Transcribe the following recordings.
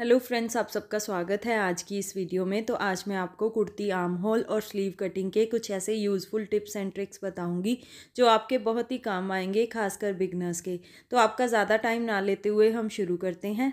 hello friends आप सबका स्वागत है आज की इस वीडियो में तो आज मैं आपको कुर्ती आर्म होल और स्लीव कटिंग के कुछ ऐसे यूज़फुल टिप्स एंड ट्रिक्स बताऊंगी जो आपके बहुत ही काम आएंगे खासकर बिगनर्स के तो आपका ज़्यादा टाइम ना लेते हुए हम शुरू करते हैं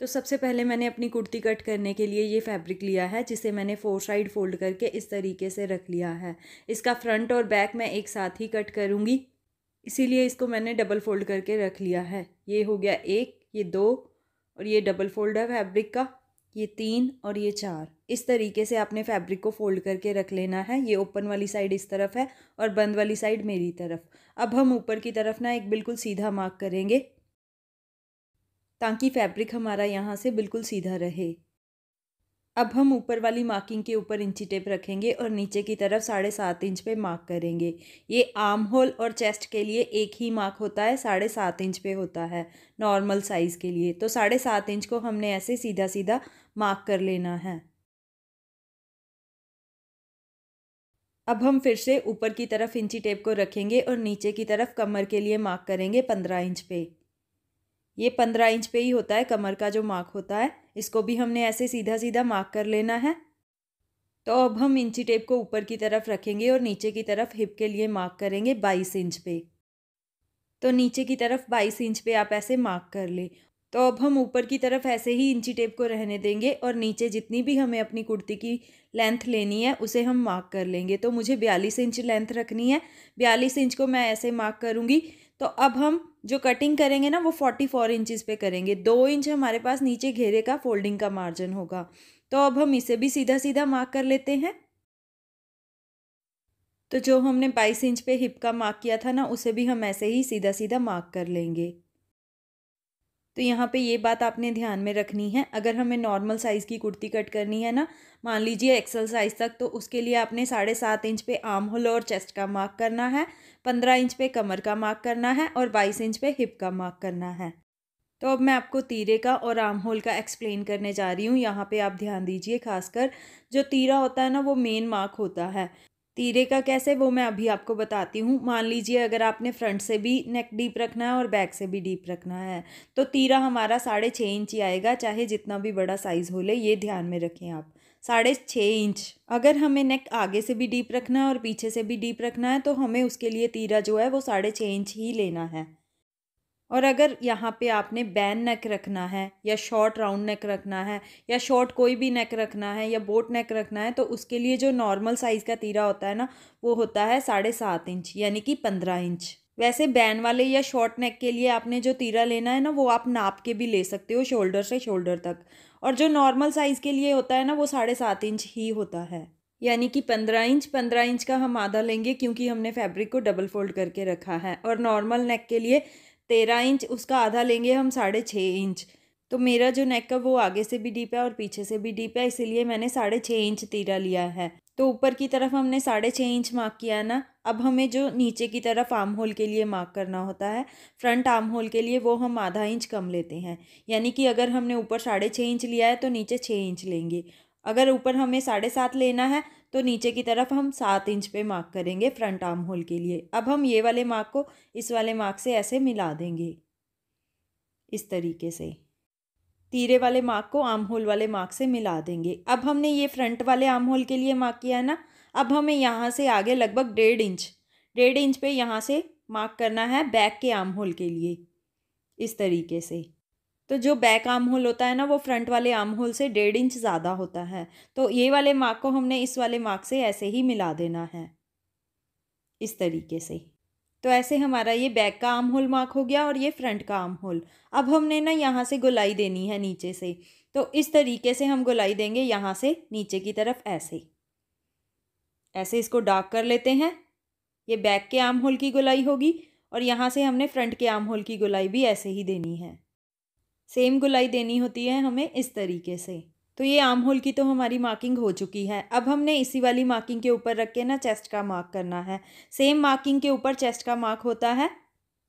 तो सबसे पहले मैंने अपनी कुर्ती कट करने के लिए ये फैब्रिक लिया है जिसे मैंने फोर साइड फोल्ड करके इस तरीके से रख लिया है इसका फ्रंट और बैक मैं एक साथ ही कट करूँगी इसीलिए इसको मैंने डबल फोल्ड करके रख लिया है ये हो गया एक ये दो और ये डबल फोल्ड है फैब्रिक का ये तीन और ये चार इस तरीके से आपने फैब्रिक को फोल्ड करके रख लेना है ये ओपन वाली साइड इस तरफ है और बंद वाली साइड मेरी तरफ अब हम ऊपर की तरफ ना एक बिल्कुल सीधा मार्क करेंगे ताकि फैब्रिक हमारा यहाँ से बिल्कुल सीधा रहे अब हम ऊपर वाली मार्किंग के ऊपर इंची टेप रखेंगे और नीचे की तरफ साढ़े सात इंच पे मार्क करेंगे ये आर्म होल और चेस्ट के लिए एक ही मार्क होता है साढ़े सात इंच पे होता है नॉर्मल साइज़ के लिए तो साढ़े सात इंच को हमने ऐसे सीधा सीधा मार्क कर लेना है अब हम फिर से ऊपर की तरफ इंची टेप को रखेंगे और नीचे की तरफ कमर के लिए मार्क करेंगे पंद्रह इंच पे ये पंद्रह इंच पे ही होता है कमर का जो मार्क होता है इसको भी हमने ऐसे सीधा सीधा मार्क कर लेना है तो अब हम इंची टेप को ऊपर की तरफ रखेंगे और नीचे की तरफ हिप के लिए मार्क करेंगे बाईस इंच पे तो नीचे की तरफ बाईस इंच पे आप ऐसे मार्क कर लें तो अब हम ऊपर की तरफ ऐसे ही इंची टेप को रहने देंगे और नीचे जितनी भी हमें अपनी कुर्ती की लेंथ लेनी है उसे हम मार्क कर लेंगे तो मुझे बयालीस इंच लेंथ रखनी है बयालीस इंच को मैं ऐसे मार्क करूँगी तो अब हम जो कटिंग करेंगे ना वो फोर्टी फोर इंचज़ पे करेंगे दो इंच हमारे पास नीचे घेरे का फोल्डिंग का मार्जिन होगा तो अब हम इसे भी सीधा सीधा मार्क कर लेते हैं तो जो हमने बाईस इंच पे हिप का मार्क किया था ना उसे भी हम ऐसे ही सीधा सीधा मार्क कर लेंगे तो यहाँ पे ये बात आपने ध्यान में रखनी है अगर हमें नॉर्मल साइज़ की कुर्ती कट करनी है ना मान लीजिए एक्सल साइज़ तक तो उसके लिए आपने साढ़े सात इंच पे आर्म होल और चेस्ट का मार्क करना है पंद्रह इंच पे कमर का मार्क करना है और बाईस इंच पे हिप का मार्क करना है तो अब मैं आपको तीरे का और आर्म होल का एक्सप्लेन करने जा रही हूँ यहाँ पर आप ध्यान दीजिए खासकर जो तीरा होता है ना वो मेन मार्क होता है तीरे का कैसे वो मैं अभी आपको बताती हूँ मान लीजिए अगर आपने फ्रंट से भी नेक डीप रखना है और बैक से भी डीप रखना है तो तीरा हमारा साढ़े छः इंच ही आएगा चाहे जितना भी बड़ा साइज़ हो ले ये ध्यान में रखें आप साढ़े छः इंच अगर हमें नेक आगे से भी डीप रखना है और पीछे से भी डीप रखना है तो हमें उसके लिए तीरा जो है वो साढ़े छः इंच ही लेना है और अगर यहाँ पे आपने बैन नेक रखना है या शॉर्ट राउंड नेक रखना है या शॉर्ट कोई भी नेक रखना है या बोट नेक रखना है तो उसके लिए जो नॉर्मल साइज़ का तीरा होता है ना वो होता है साढ़े सात इंच यानी कि पंद्रह इंच वैसे बैन वाले या शॉर्ट नेक के लिए आपने जो तीरा लेना है ना वो आप नाप के भी ले सकते हो शोल्डर से शोल्डर तक और जो नॉर्मल साइज़ के लिए होता है ना वो साढ़े सात इंच ही होता है यानी कि पंद्रह इंच पंद्रह इंच का हम आधा लेंगे क्योंकि हमने फैब्रिक को डबल फोल्ड करके रखा है और नॉर्मल नेक के लिए तेरह इंच उसका आधा लेंगे हम साढ़े छः इंच तो मेरा जो नेक है वो आगे से भी डीप है और पीछे से भी डीप है इसीलिए मैंने साढ़े छः इंच तीरा लिया है तो ऊपर की तरफ हमने साढ़े छः इंच मार्क किया है ना अब हमें जो नीचे की तरफ आर्म होल के लिए मार्क करना होता है फ्रंट आर्म होल के लिए वो हम आधा इंच कम लेते हैं यानी कि अगर हमने ऊपर साढ़े छः इंच लिया है तो नीचे छः इंच लेंगे अगर ऊपर हमें साढ़े सात लेना है तो नीचे की तरफ हम सात इंच पे मार्क करेंगे फ्रंट आर्म होल के लिए अब हम ये वाले मार्क को इस वाले मार्क से ऐसे मिला देंगे इस तरीके से तीरे वाले मार्क को आर्म होल वाले मार्क से मिला देंगे अब हमने ये फ्रंट वाले आर्म होल के लिए मार्क किया है ना अब हमें यहाँ से आगे लगभग डेढ़ इंच डेढ़ इंच पे यहाँ से मार्क करना है बैक के आर्म होल के लिए इस तरीके से तो जो बैक आर्म होल होता है ना वो फ्रंट वाले आर्म होल से डेढ़ इंच ज़्यादा होता है तो ये वाले मार्क को हमने इस वाले मार्क से ऐसे ही मिला देना है इस तरीके से तो ऐसे हमारा ये बैक का आर्म होल मार्क हो गया और ये फ्रंट का आर्म होल अब हमने ना यहाँ से गुलाई देनी है नीचे से तो इस तरीके से हम गुलाई देंगे यहाँ से नीचे की तरफ ऐसे ऐसे इसको डार्क कर लेते हैं ये बैक के आर्म होल की गुलाई होगी और यहाँ से हमने फ्रंट के आर्म होल की गुलाई भी ऐसे ही देनी है सेम गुलाई देनी होती है हमें इस तरीके से तो ये आम होल की तो हमारी मार्किंग हो चुकी है अब हमने इसी वाली मार्किंग के ऊपर रख के ना चेस्ट का मार्क करना है सेम मार्किंग के ऊपर चेस्ट का मार्क होता है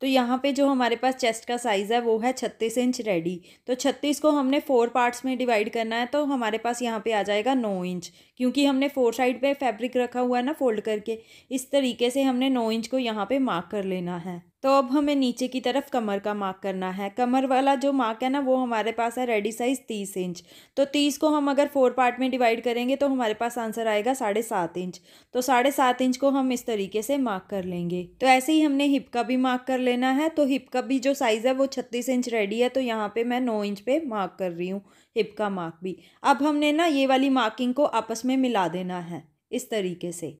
तो यहाँ पे जो हमारे पास चेस्ट का साइज़ है वो है छत्तीस इंच रेडी तो छत्तीस को हमने फोर पार्ट्स में डिवाइड करना है तो हमारे पास यहाँ पे आ जाएगा नौ इंच क्योंकि हमने फोर साइड पे फैब्रिक रखा हुआ है ना फोल्ड करके इस तरीके से हमने नौ इंच को यहाँ पे मार्क कर लेना है तो अब हमें नीचे की तरफ कमर का मार्क करना है कमर वाला जो मार्क है ना वो हमारे पास है रेडी साइज़ तीस इंच तो तीस को हम अगर फोर पार्ट में डिवाइड करेंगे तो हमारे पास आंसर आएगा साढ़े सात इंच तो साढ़े सात इंच को हम इस तरीके से मार्क कर लेंगे तो ऐसे ही हमने हिप का भी मार्क कर लेना है तो हिप का भी जो साइज़ है वो छत्तीस इंच रेडी है तो यहाँ पर मैं नौ इंच पर मार्क कर रही हूँ हिप का मार्क भी अब हमने ना ये वाली मार्किंग को आपस में मिला देना है इस तरीके से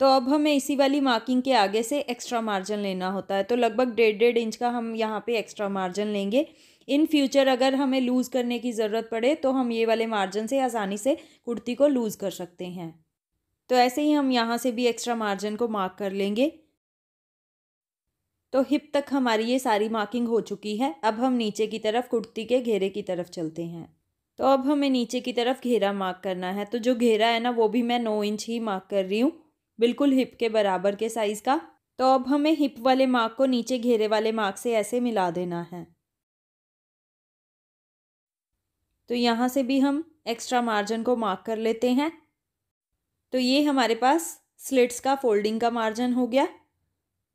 तो अब हमें इसी वाली मार्किंग के आगे से एक्स्ट्रा मार्जिन लेना होता है तो लगभग डेढ़ डेढ़ इंच का हम यहाँ पे एक्स्ट्रा मार्जिन लेंगे इन फ्यूचर अगर हमें लूज़ करने की ज़रूरत पड़े तो हम ये वाले मार्जिन से आसानी से कुर्ती को लूज़ कर सकते हैं तो ऐसे ही हम यहाँ से भी एक्स्ट्रा मार्जिन को मार्क कर लेंगे तो हिप तक हमारी ये सारी मार्किंग हो चुकी है अब हम नीचे की तरफ कुर्ती के घेरे की तरफ चलते हैं तो अब हमें नीचे की तरफ घेरा मार्क करना है तो जो घेरा है ना वो भी मैं नौ इंच ही मार्क कर रही हूँ बिल्कुल हिप के बराबर के साइज़ का तो अब हमें हिप वाले मार्क को नीचे घेरे वाले मार्क से ऐसे मिला देना है तो यहाँ से भी हम एक्स्ट्रा मार्जिन को मार्क कर लेते हैं तो ये हमारे पास स्लिट्स का फोल्डिंग का मार्जिन हो गया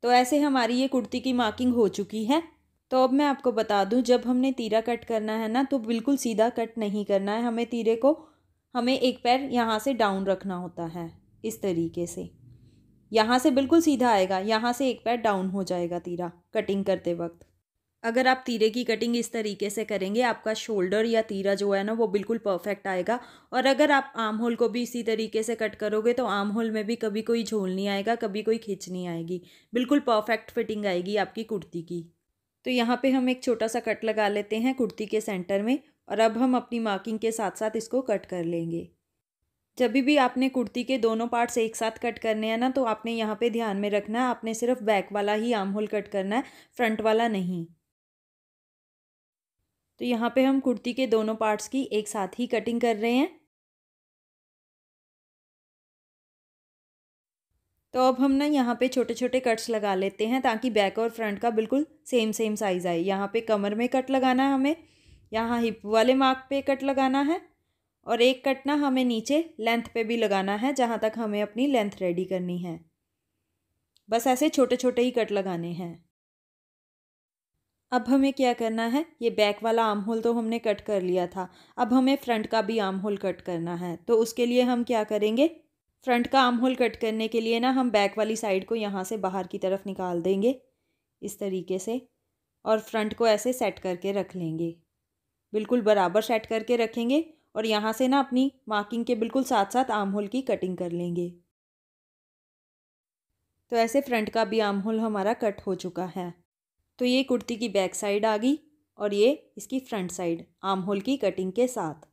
तो ऐसे हमारी ये कुर्ती की मार्किंग हो चुकी है तो अब मैं आपको बता दूं जब हमने तीरा कट करना है ना तो बिल्कुल सीधा कट नहीं करना है हमें तीरे को हमें एक पैर यहाँ से डाउन रखना होता है इस तरीके से यहाँ से बिल्कुल सीधा आएगा यहाँ से एक पैर डाउन हो जाएगा तीरा कटिंग करते वक्त अगर आप तीरे की कटिंग इस तरीके से करेंगे आपका शोल्डर या तीरा जो है ना वो बिल्कुल परफेक्ट आएगा और अगर आप आम होल को भी इसी तरीके से कट करोगे तो आम होल में भी कभी कोई झोल नहीं आएगा कभी कोई खिंच नहीं आएगी बिल्कुल परफेक्ट फिटिंग आएगी आपकी कुर्ती की तो यहाँ पे हम एक छोटा सा कट लगा लेते हैं कुर्ती के सेंटर में और अब हम अपनी मार्किंग के साथ साथ इसको कट कर लेंगे जब भी आपने कुर्ती के दोनों पार्ट्स एक साथ कट करने हैं ना तो आपने यहाँ पे ध्यान में रखना है आपने सिर्फ बैक वाला ही आर्म होल कट करना है फ्रंट वाला नहीं तो यहाँ पे हम कुर्ती के दोनों पार्ट्स की एक साथ ही कटिंग कर रहे हैं तो अब हम ना यहाँ पे छोटे छोटे कट्स लगा लेते हैं ताकि बैक और फ्रंट का बिल्कुल सेम सेम साइज़ आए यहाँ पे कमर में कट लगाना है हमें यहाँ हिप वाले मार्क पे कट लगाना है और एक कट ना हमें नीचे लेंथ पे भी लगाना है जहाँ तक हमें अपनी लेंथ रेडी करनी है बस ऐसे छोटे छोटे ही कट लगाने हैं अब हमें क्या करना है ये बैक वाला आर्म होल तो हमने कट कर लिया था अब हमें फ्रंट का भी आर्म होल कट करना है तो उसके लिए हम क्या करेंगे फ्रंट का आर्म होल कट करने के लिए ना हम बैक वाली साइड को यहाँ से बाहर की तरफ निकाल देंगे इस तरीके से और फ्रंट को ऐसे सेट करके रख लेंगे बिल्कुल बराबर सेट करके रखेंगे और यहाँ से ना अपनी मार्किंग के बिल्कुल साथ साथ आर्म होल की कटिंग कर लेंगे तो ऐसे फ्रंट का भी आर्म होल हमारा कट हो चुका है तो ये कुर्ती की बैक साइड आ गई और ये इसकी फ्रंट साइड आर्म होल की कटिंग के साथ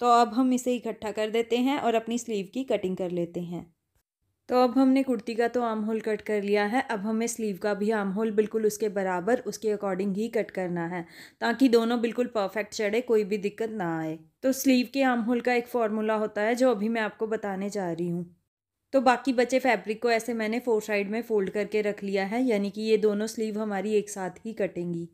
तो अब हम इसे इकट्ठा कर देते हैं और अपनी स्लीव की कटिंग कर लेते हैं तो अब हमने कुर्ती का तो आम होल कट कर लिया है अब हमें स्लीव का भी आम होल बिल्कुल उसके बराबर उसके अकॉर्डिंग ही कट करना है ताकि दोनों बिल्कुल परफेक्ट चढ़े कोई भी दिक्कत ना आए तो स्लीव के आम होल का एक फॉर्मूला होता है जो अभी मैं आपको बताने जा रही हूँ तो बाकी बचे फैब्रिक को ऐसे मैंने फोर साइड में फ़ोल्ड करके रख लिया है यानी कि ये दोनों स्लीव हमारी एक साथ ही कटेंगी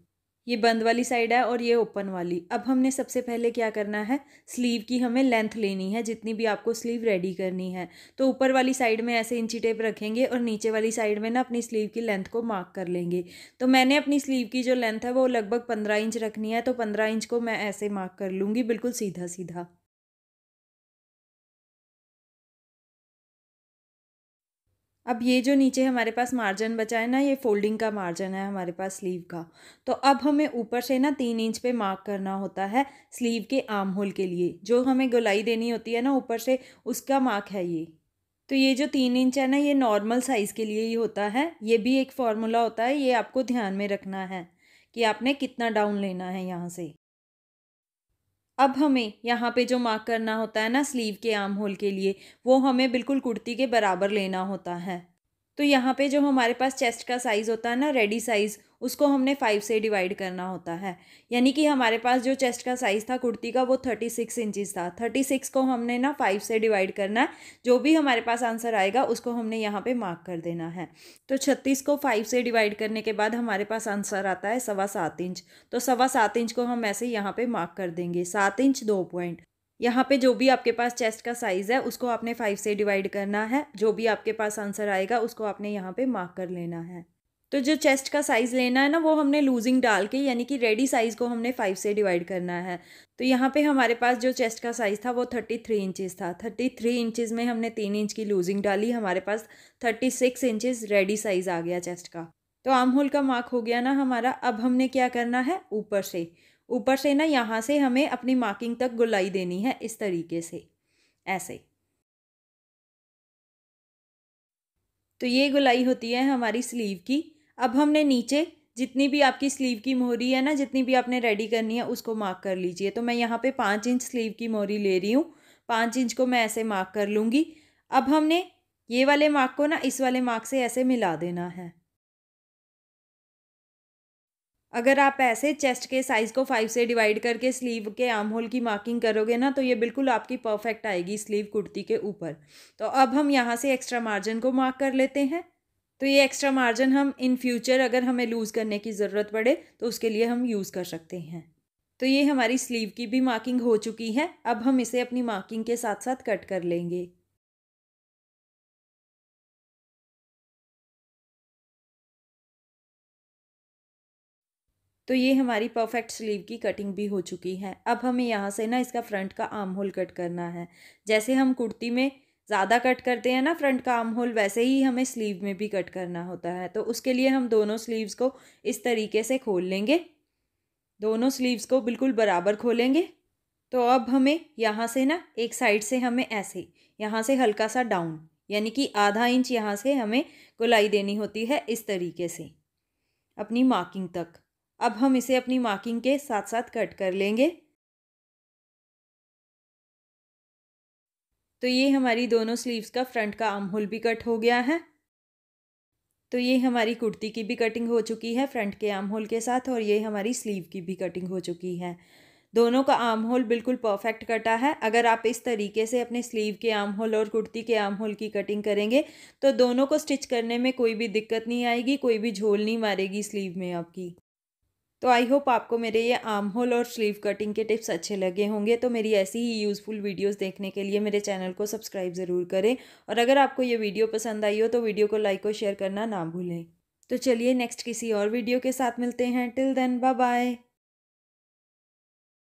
ये बंद वाली साइड है और ये ओपन वाली अब हमने सबसे पहले क्या करना है स्लीव की हमें लेंथ लेनी है जितनी भी आपको स्लीव रेडी करनी है तो ऊपर वाली साइड में ऐसे इंची टेप रखेंगे और नीचे वाली साइड में ना अपनी स्लीव की लेंथ को मार्क कर लेंगे तो मैंने अपनी स्लीव की जो लेंथ है वो लगभग पंद्रह इंच रखनी है तो पंद्रह इंच को मैं ऐसे मार्क कर लूँगी बिल्कुल सीधा सीधा अब ये जो नीचे हमारे पास मार्जिन बचा है ना ये फोल्डिंग का मार्जिन है हमारे पास स्लीव का तो अब हमें ऊपर से ना तीन इंच पे मार्क करना होता है स्लीव के आर्म होल के लिए जो हमें गोलाई देनी होती है ना ऊपर से उसका मार्क है ये तो ये जो तीन इंच है ना ये नॉर्मल साइज़ के लिए ही होता है ये भी एक फॉर्मूला होता है ये आपको ध्यान में रखना है कि आपने कितना डाउन लेना है यहाँ से अब हमें यहाँ पे जो मार्क करना होता है ना स्लीव के आर्म होल के लिए वो हमें बिल्कुल कुर्ती के बराबर लेना होता है तो यहाँ पे जो हमारे पास चेस्ट का साइज़ होता है ना रेडी साइज़ उसको हमने फाइव से डिवाइड करना होता है यानी कि हमारे पास जो चेस्ट का साइज़ था कुर्ती का वो थर्टी सिक्स इंचज़ था थर्टी सिक्स को हमने ना फाइव से डिवाइड करना है जो भी हमारे पास आंसर आएगा उसको हमने यहाँ पे मार्क कर देना है तो छत्तीस को फाइव से डिवाइड करने के बाद हमारे पास आंसर आता है सवा सात इंच तो सवा सात इंच को हम ऐसे यहाँ पर मार्क कर देंगे सात इंच दो पॉइंट यहाँ पे जो भी आपके पास चेस्ट का साइज़ है उसको आपने फाइव से डिवाइड करना है जो भी आपके पास आंसर आएगा उसको आपने यहाँ पे मार्क कर लेना है तो जो चेस्ट का साइज़ लेना है ना वो हमने लूजिंग डाल के यानी कि रेडी साइज़ को हमने फाइव से डिवाइड करना है तो यहाँ पे हमारे पास जो चेस्ट का साइज़ था वो थर्टी थ्री इंचज़ था थर्टी थ्री इंचज़ में हमने तीन इंच की लूजिंग डाली हमारे पास thirty six inches ready size आ गया चेस्ट का तो आम होल का मार्क हो गया ना हमारा अब हमने क्या करना है ऊपर से ऊपर से ना यहाँ से हमें अपनी मार्किंग तक गुलाई देनी है इस तरीके से ऐसे तो ये गुलाई होती है हमारी स्लीव की अब हमने नीचे जितनी भी आपकी स्लीव की मोहरी है ना जितनी भी आपने रेडी करनी है उसको मार्क कर लीजिए तो मैं यहाँ पे पाँच इंच स्लीव की मोहरी ले रही हूँ पाँच इंच को मैं ऐसे मार्क कर लूँगी अब हमने ये वाले मार्क को ना इस वाले मार्क से ऐसे मिला देना है अगर आप ऐसे चेस्ट के साइज़ को फाइव से डिवाइड करके स्लीव के आर्म होल की मार्किंग करोगे ना तो ये बिल्कुल आपकी परफेक्ट आएगी स्लीव कुर्ती के ऊपर तो अब हम यहाँ से एक्स्ट्रा मार्जिन को मार्क कर लेते हैं तो ये एक्स्ट्रा मार्जिन हम इन फ्यूचर अगर हमें लूज़ करने की ज़रूरत पड़े तो उसके लिए हम यूज़ कर सकते हैं तो ये हमारी स्लीव की भी मार्किंग हो चुकी है अब हम इसे अपनी मार्किंग के साथ साथ कट कर लेंगे तो ये हमारी परफेक्ट स्लीव की कटिंग भी हो चुकी है अब हमें यहाँ से ना इसका फ्रंट का आर्म होल कट करना है जैसे हम कुर्ती में ज़्यादा कट करते हैं ना फ्रंट का आर्म होल वैसे ही हमें स्लीव में भी कट करना होता है तो उसके लिए हम दोनों स्लीव्स को इस तरीके से खोल लेंगे दोनों स्लीव्स को बिल्कुल बराबर खोलेंगे तो अब हमें यहाँ से ना एक साइड से हमें ऐसे यहाँ से हल्का सा डाउन यानी कि आधा इंच यहाँ से हमें गुलाई देनी होती है इस तरीके से अपनी मार्किंग तक अब हम इसे अपनी मार्किंग के साथ साथ कट कर लेंगे तो ये हमारी दोनों स्लीव्स का फ्रंट का आर्म होल भी कट हो गया है तो ये हमारी कुर्ती की भी कटिंग हो चुकी है फ्रंट के आर्म होल के साथ और ये हमारी स्लीव की भी कटिंग हो चुकी है दोनों का आर्म होल बिल्कुल परफेक्ट कटा है अगर आप इस तरीके से अपने स्लीव के आर्म होल और कुर्ती के आर्म होल की कटिंग करेंगे तो दोनों को स्टिच करने में कोई भी दिक्कत नहीं आएगी कोई भी झोल नहीं मारेगी स्लीव में आपकी तो आई होप आपको मेरे ये आर्म होल और स्लीव कटिंग के टिप्स अच्छे लगे होंगे तो मेरी ऐसी ही यूज़फुल वीडियोस देखने के लिए मेरे चैनल को सब्सक्राइब ज़रूर करें और अगर आपको ये वीडियो पसंद आई हो तो वीडियो को लाइक और शेयर करना ना भूलें तो चलिए नेक्स्ट किसी और वीडियो के साथ मिलते हैं टिल देन बाय बाय